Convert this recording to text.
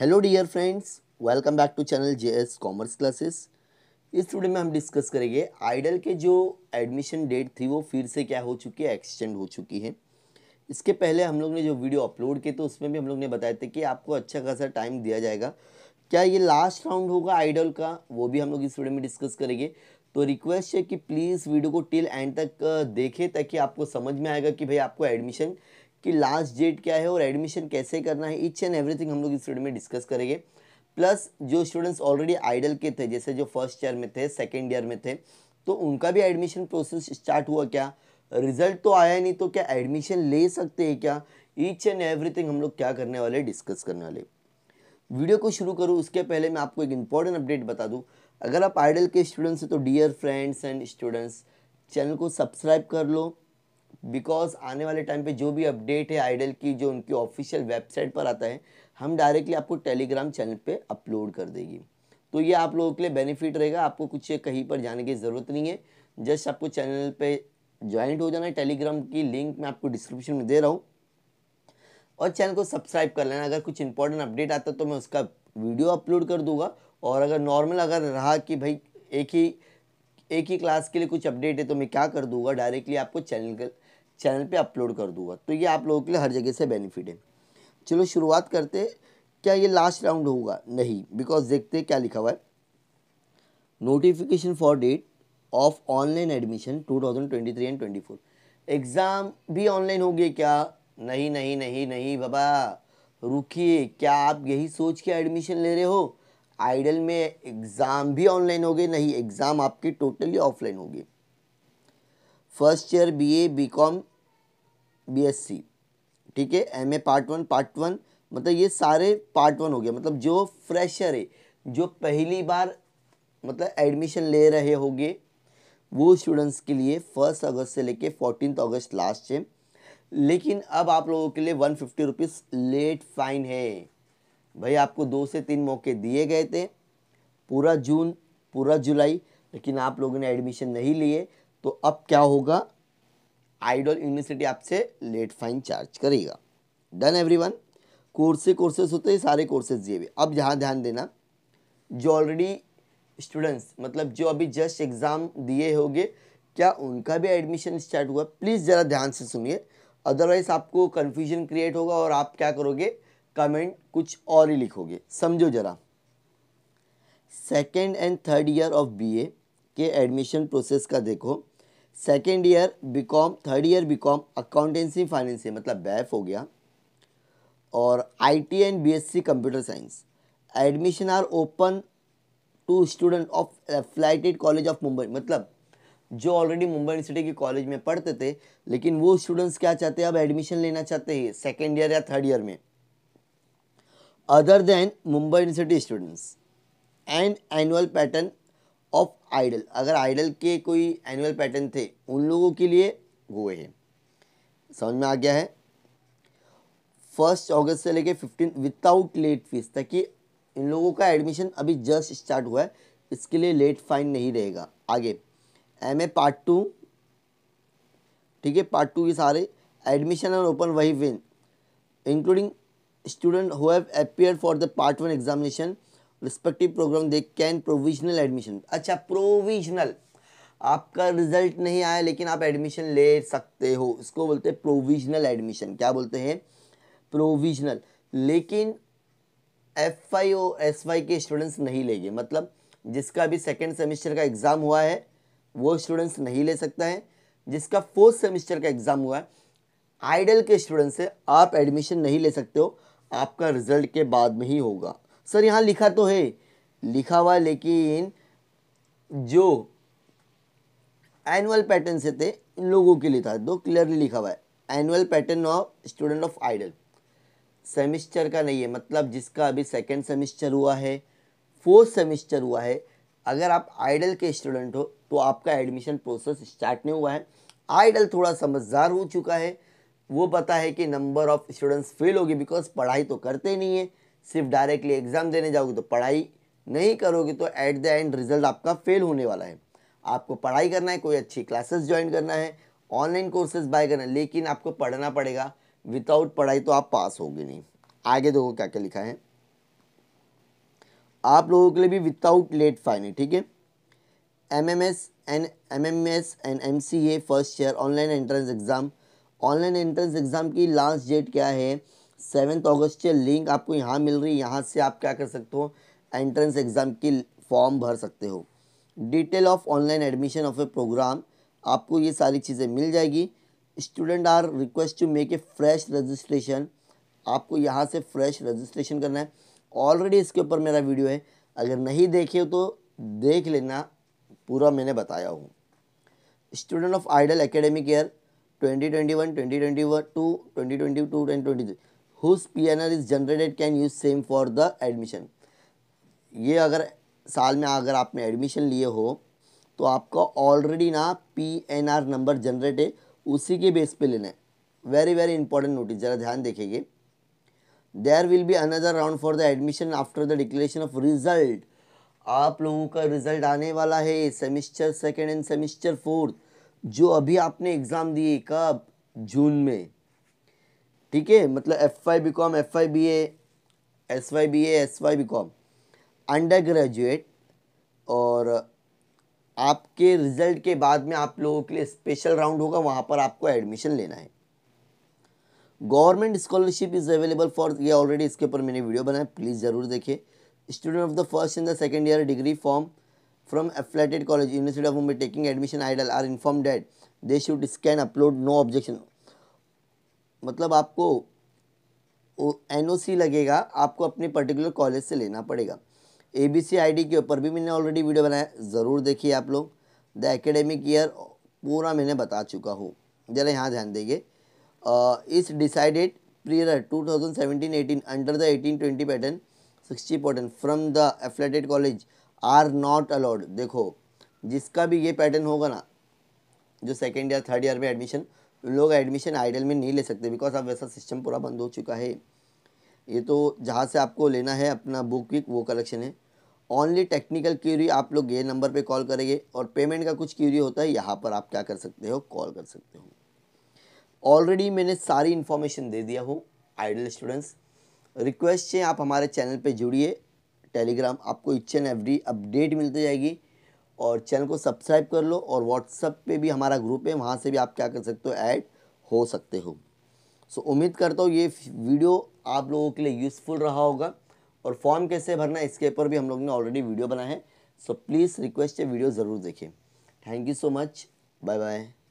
hello dear friends welcome back to channel J S commerce classes इस वीडियो में हम डिस्कस करेंगे आइडल के जो एडमिशन डेट थी वो फिर से क्या हो चुकी है एक्सटेंड हो चुकी है इसके पहले हम लोग ने जो वीडियो अपलोड किए तो उसमें भी हम लोग ने बताया था कि आपको अच्छा खासा टाइम दिया जाएगा क्या ये लास्ट राउंड होगा आइडल का वो भी हम लोग इस वीडियो में डिस्कस करेंगे तो रिक्वेस्ट है कि प्लीज़ वीडियो को टिल एंड तक देखें ताकि आपको समझ में आएगा कि भाई आपको एडमिशन कि लास्ट डेट क्या है और एडमिशन कैसे करना है ईच एंड एवरीथिंग हम लोग इस वीडियो में डिस्कस करेंगे प्लस जो स्टूडेंट्स ऑलरेडी आइडल के थे जैसे जो फर्स्ट ईयर में थे सेकेंड ईयर में थे तो उनका भी एडमिशन प्रोसेस स्टार्ट हुआ क्या रिजल्ट तो आया नहीं तो क्या एडमिशन ले सकते हैं क्या ईच एंड एवरीथिंग हम लोग क्या करने वाले डिस्कस करने वाले वीडियो को शुरू करूँ उसके पहले मैं आपको एक इम्पॉर्टेंट अपडेट बता दूँ अगर आप आइडल के स्टूडेंट्स हैं तो dear friends and students channel को सब्सक्राइब कर लो बिकॉज आने वाले टाइम पे जो भी अपडेट है आइडल की जो उनकी ऑफिशियल वेबसाइट पर आता है हम डायरेक्टली आपको टेलीग्राम चैनल पे अपलोड कर देगी तो ये आप लोगों के लिए बेनिफिट रहेगा आपको कुछ कहीं पर जाने की ज़रूरत नहीं है जस्ट आपको चैनल पर ज्वाइंट हो जाना है टेलीग्राम की लिंक मैं आपको डिस्क्रिप्शन में दे रहा हूँ और चैनल को सब्सक्राइब कर लेना अगर कुछ इंपॉर्टेंट अपडेट आता तो मैं उसका वीडियो अपलोड कर दूंगा और अगर नॉर्मल अगर रहा कि भाई एक ही एक ही क्लास के लिए कुछ अपडेट है तो मैं क्या कर दूंगा डायरेक्टली आपको चैनल चैनल पे अपलोड कर दूंगा तो ये आप लोगों के लिए हर जगह से बेनिफिट है चलो शुरुआत करते क्या ये लास्ट राउंड होगा नहीं बिकॉज देखते क्या लिखा हुआ है notification for date of online admission 2023 and 24 exam भी ऑनलाइन होगी क्या नहीं नहीं नहीं नहीं बाबा रुकिए क्या आप यही सोच के एडमिशन ले रहे हो आइडल में एग्ज़ाम भी ऑनलाइन हो गए नहीं एग्ज़ाम आपके टोटली ऑफलाइन होगी first year BA BCom BSc ठीक है MA part one part one मतलब ये सारे पार्ट वन हो गया मतलब जो फ्रेशर है जो पहली बार मतलब एडमिशन ले रहे होंगे वो स्टूडेंट्स के लिए फर्स्ट अगस्त से लेके फोर्टीन अगस्त लास्ट है लेकिन अब आप लोगों के लिए one fifty rupees late fine है भाई आपको दो से तीन मौके दिए गए थे पूरा जून पूरा जुलाई लेकिन आप लोगों ने एडमिशन नहीं लिए तो अब क्या होगा आइडल यूनिवर्सिटी आपसे लेट फाइन चार्ज करेगा डन एवरीवन कोर्से कोर्सेज होते हैं सारे कोर्सेज ये भी अब जहाँ ध्यान देना जो ऑलरेडी स्टूडेंट्स मतलब जो अभी जस्ट एग्ज़ाम दिए होंगे क्या उनका भी एडमिशन स्टार्ट हुआ प्लीज़ ज़रा ध्यान से सुनिए अदरवाइज आपको कन्फ्यूजन क्रिएट होगा और आप क्या करोगे कमेंट कुछ और ही लिखोगे समझो ज़रा second and third year of B के एडमिशन प्रोसेस का देखो second year B com third year B com accountancy finance मतलब बैफ हो गया और I T and B S C computer science admission are open to student of affiliated college of Mumbai मतलब जो already Mumbai university के college में पढ़ते थे लेकिन वो स्टूडेंट्स क्या चाहते हैं अब एडमिशन लेना चाहते हैं सेकेंड ईयर या थर्ड ईयर में other than Mumbai university students and annual pattern of IDOL अगर आइडल के कोई एनुअल पैटर्न थे उन लोगों के लिए वो है समझ में आ गया है फर्स्ट अगस्त से लेके फिफ्टीन विदाउट लेट फीस ताकि इन लोगों का एडमिशन अभी जस्ट स्टार्ट हुआ है इसके लिए लेट फाइन नहीं रहेगा आगे एम ए पार्ट टू ठीक है पार्ट टू के सारे एडमिशन और ओपन वही विन including student who appear for the part one examination respective program they can provisional admission अच्छा प्रोविजनल आपका रिजल्ट नहीं आया लेकिन आप एडमिशन ले सकते हो इसको बोलते हैं प्रोविजनल एडमिशन क्या बोलते हैं प्रोविजनल लेकिन F I O S Y के स्टूडेंट्स नहीं लेंगे मतलब जिसका अभी सेकेंड सेमिस्टर का एग्ज़ाम हुआ है वो स्टूडेंट्स नहीं ले सकता है जिसका फोर्थ सेमिस्टर का एग्ज़ाम हुआ है आइडल के स्टूडेंट्स से आप एडमिशन नहीं ले सकते हो आपका रिजल्ट के बाद में ही होगा सर यहाँ लिखा तो है लिखा हुआ लेकिन जो एनुअल पैटर्न से थे इन लोगों के लिए था दो क्लियरली लिखा हुआ है annual pattern of student of IDOL semester का नहीं है मतलब जिसका अभी सेकेंड सेमिस्टर हुआ है फोर्थ सेमिस्टर हुआ है अगर आप आइडल के स्टूडेंट हो तो आपका एडमिशन प्रोसेस स्टार्ट नहीं हुआ है आइडल थोड़ा समझदार हो चुका है वो पता है कि नंबर ऑफ स्टूडेंट्स फेल होगी बिकॉज पढ़ाई तो करते नहीं है सिर्फ डायरेक्टली एग्ज़ाम देने जाओगे तो पढ़ाई नहीं करोगे तो एट द एंड रिज़ल्ट आपका फेल होने वाला है आपको पढ़ाई करना है कोई अच्छी क्लासेस ज्वाइन करना है ऑनलाइन कोर्सेज बाय करना है लेकिन आपको पढ़ना पड़ेगा विदाउट पढ़ाई तो आप पास होगे नहीं आगे देखो क्या क्या लिखा है आप लोगों के लिए भी विदाउट लेट फाइन है ठीक है M M S and M M S and M C A first year online entrance exam online entrance exam की लास्ट डेट क्या है सेवन्थ अगस्त से लिंक आपको यहाँ मिल रही है यहाँ से आप क्या कर सकते हो एंट्रेंस एग्ज़ाम की फॉर्म भर सकते हो detail of online admission of A program आपको ये सारी चीज़ें मिल जाएगी student are request to make a fresh registration आपको यहाँ से फ्रेश रजिस्ट्रेशन करना है ऑलरेडी इसके ऊपर मेरा वीडियो है अगर नहीं देखे तो देख लेना पूरा मैंने बताया हूँ student of IDOL academic year twenty twenty twenty twenty one twenty two twenty twenty three whose P N R is generated can use same for the admission ये अगर साल में अगर आपने एडमिशन लिए हो तो आपका ऑलरेडी ना P N R number generate है उसी के बेस पे लेना है वेरी वेरी इंपॉर्टेंट नोटिस ज़रा ध्यान देखेंगे there will be another round for the admission after the declaration of result आप लोगों का रिजल्ट आने वाला है semester second and semester fourth जो अभी आपने एग्ज़ाम दिए कब जून में ठीक है मतलब F Y B com F Y B S Y B S Y B com undergraduate और आपके रिज़ल्ट के बाद में आप लोगों के लिए स्पेशल राउंड होगा वहाँ पर आपको एडमिशन लेना है government scholarship is available for ये ऑलरेडी इसके ऊपर मैंने वीडियो बनाया प्लीज़ ज़रूर देखिए student of the first in the second year degree form from affiliated college university of Mumbai taking admission IDOL are inform that they should scan upload no objection मतलब आपको N लगेगा आपको अपने पर्टिकुलर कॉलेज से लेना पड़ेगा A B C I D के ऊपर भी मैंने ऑलरेडी वीडियो बनाया ज़रूर देखिए आप लोग द एकेडमिक ईयर पूरा मैंने बता चुका हूँ ज़रा यहाँ ध्यान देंगे इस decided prior two thousand seventeen eighteen under the eighteen twenty pattern sixty pattern from the affiliated college are not allowed देखो जिसका भी ये पैटर्न होगा ना जो सेकेंड ईयर थर्ड ईयर में एडमिशन लोग एडमिशन आइडल में नहीं ले सकते बिकॉज अब वैसा सिस्टम पूरा बंद हो चुका है ये तो जहाँ से आपको लेना है अपना बुक विक वो कलेक्शन है ओनली टेक्निकल क्यूरी आप लोग ये नंबर पे कॉल करेंगे और पेमेंट का कुछ क्यूरी होता है यहाँ पर आप क्या कर सकते हो कॉल कर सकते हो ऑलरेडी मैंने सारी इन्फॉर्मेशन दे दिया हूँ आइडल स्टूडेंट्स रिक्वेस्ट है आप हमारे चैनल पे जुड़िए टेलीग्राम आपको इच एंड एवरी अपडेट मिलती जाएगी और चैनल को सब्सक्राइब कर लो और व्हाट्सअप पे भी हमारा ग्रुप है वहाँ से भी आप क्या कर सकते हो ऐड हो सकते हो सो so, उम्मीद करता हूँ ये वीडियो आप लोगों के लिए यूज़फुल रहा होगा और फॉर्म कैसे भरना इसके ऊपर भी हम लोग ने ऑलरेडी वीडियो बनाए हैं सो प्लीज़ रिक्वेस्ट है वीडियो ज़रूर देखें thank you so much bye bye